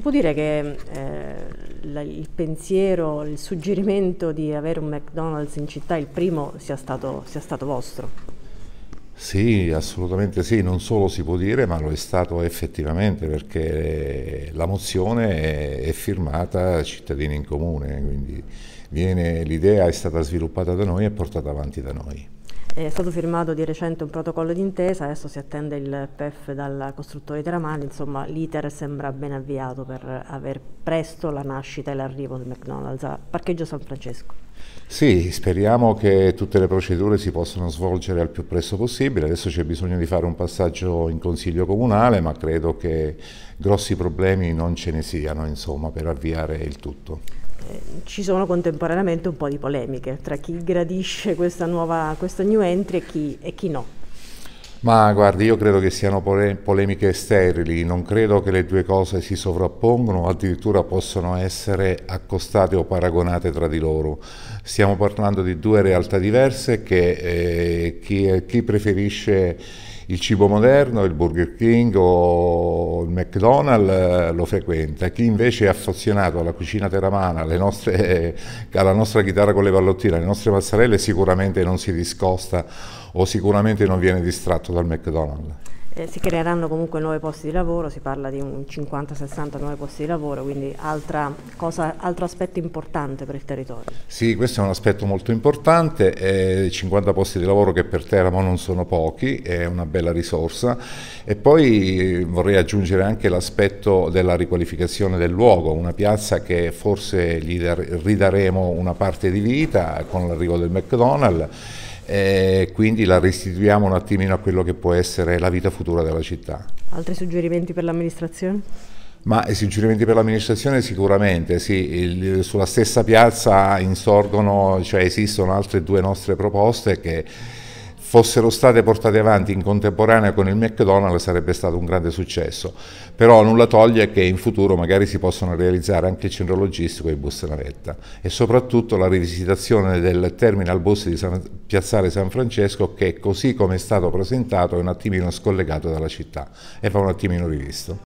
si può dire che eh, il pensiero, il suggerimento di avere un McDonald's in città, il primo, sia stato, sia stato vostro? Sì, assolutamente sì, non solo si può dire, ma lo è stato effettivamente perché la mozione è, firmata cittadini in comune, quindi l'idea è stata sviluppata da noi e portata avanti da noi. È stato firmato di recente un protocollo d'intesa, adesso si attende il PEF dal costruttore Teramani, insomma l'iter sembra ben avviato per aver presto la nascita e l'arrivo del McDonald's a Parcheggio San Francesco. Sì, speriamo che tutte le procedure si possano svolgere al più presto possibile. Adesso c'è bisogno di fare un passaggio in consiglio comunale, ma credo che grossi problemi non ce ne siano, insomma, per avviare il tutto ci sono contemporaneamente un po' di polemiche tra chi gradisce questa nuova, questa new entry e chi, e chi no. Ma guardi, io credo che siano polemiche sterili, non credo che le due cose si sovrappongono, addirittura possono essere accostate o paragonate tra di loro. Stiamo parlando di due realtà diverse che eh, chi, chi preferisce il cibo moderno, il Burger King o il McDonald's eh, lo frequenta, chi invece è affezionato alla cucina teramana, nostre, alla nostra chitarra con le pallottine, alle nostre passarelle sicuramente non si discosta o sicuramente non viene distratto dal McDonald's. Eh, si creeranno comunque nuovi posti di lavoro, si parla di un 50-60 nuovi posti di lavoro, quindi cosa, altro aspetto importante per il territorio. Sì, questo è un aspetto molto importante, eh, 50 posti di lavoro che per Teramo non sono pochi, è una bella risorsa e poi vorrei aggiungere anche l'aspetto della riqualificazione del luogo, una piazza che forse gli ridaremo una parte di vita con l'arrivo del McDonald's e quindi la restituiamo un attimino a quello che può essere la vita futura della città. Altri suggerimenti per l'amministrazione? Ma i eh, suggerimenti per l'amministrazione sicuramente, sì, il, sulla stessa piazza insorgono, cioè esistono altre due nostre proposte che fossero state portate avanti in contemporanea con il McDonald's sarebbe stato un grande successo, però nulla toglie che in futuro magari si possono realizzare anche il centro logistico e i bus navetta e soprattutto la rivisitazione del terminal bus di San, Piazzale San Francesco che così come è stato presentato è un attimino scollegato dalla città e va un attimino rivisto.